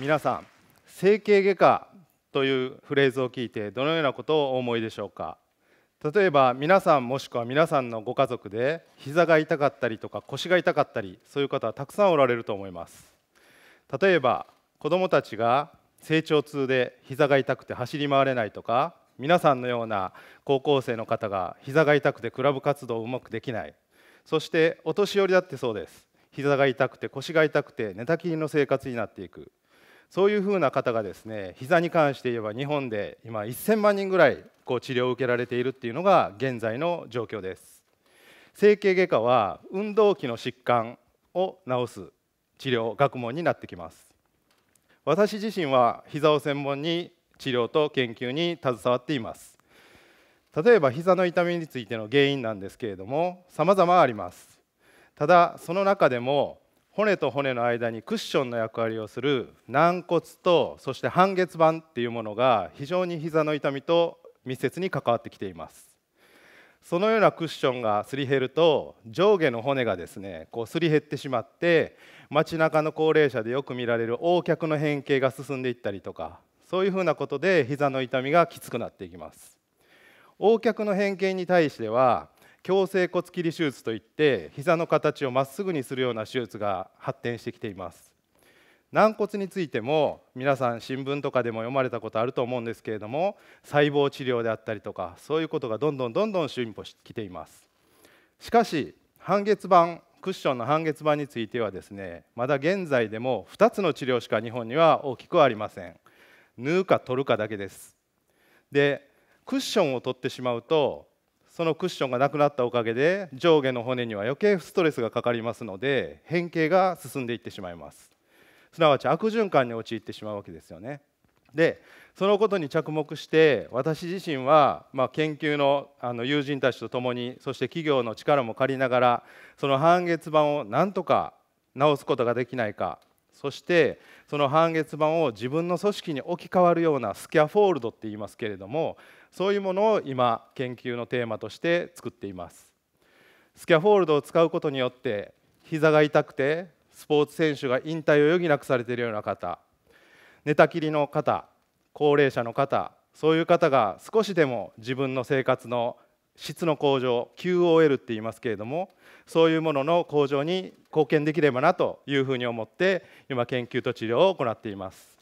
皆さん整形外科というフレーズを聞いてどのようなことをお思いでしょうか例えば皆さんもしくは皆さんのご家族で膝が痛かったりとか腰が痛かったりそういう方はたくさんおられると思います例えば子どもたちが成長痛で膝が痛くて走り回れないとか皆さんのような高校生の方が膝が痛くてクラブ活動をうまくできないそしてお年寄りだってそうです膝が痛くて腰が痛くて寝たきりの生活になっていくそういうふうな方がですね膝に関して言えば日本で今1000万人ぐらいこう治療を受けられているっていうのが現在の状況です整形外科は運動器の疾患を治す治療学問になってきます私自身は膝を専門に治療と研究に携わっています例えば膝の痛みについての原因なんですけれどもさまざまありますただその中でも骨と骨の間にクッションの役割をする軟骨とそして半月板っていうものが非常に膝の痛みと密接に関わってきていますそのようなクッションがすり減ると上下の骨がですねこうすり減ってしまって街中の高齢者でよく見られる横脚の変形が進んでいったりとかそういうふうなことで膝の痛みがきつくなっていきます O 脚の変形に対しては矯正骨切り手術といって膝の形をまっすぐにするような手術が発展してきています軟骨についても皆さん新聞とかでも読まれたことあると思うんですけれども細胞治療であったりとかそういうことがどんどんどんどん進歩してきていますしかし半月板クッションの半月板についてはですねまだ現在でも2つの治療しか日本には大きくありません縫うか取るかだけですでクッションを取ってしまうとそのクッションがなくなったおかげで上下の骨には余計ストレスがかかりますので変形が進んでいってしまいますすなわち悪循環に陥ってしまうわけですよねでそのことに着目して私自身は、まあ、研究のあの友人たちと共にそして企業の力も借りながらその半月板をなんとか直すことができないかそしてその半月板を自分の組織に置き換わるようなスキャフォールドって言いますけれどもそういうものを今研究のテーマとして作っていますスキャフォールドを使うことによって膝が痛くてスポーツ選手が引退を余儀なくされているような方寝たきりの方高齢者の方そういう方が少しでも自分の生活の質の向上 QOL って言いますけれどもそういうものの向上に貢献できればなというふうに思って今研究と治療を行っています。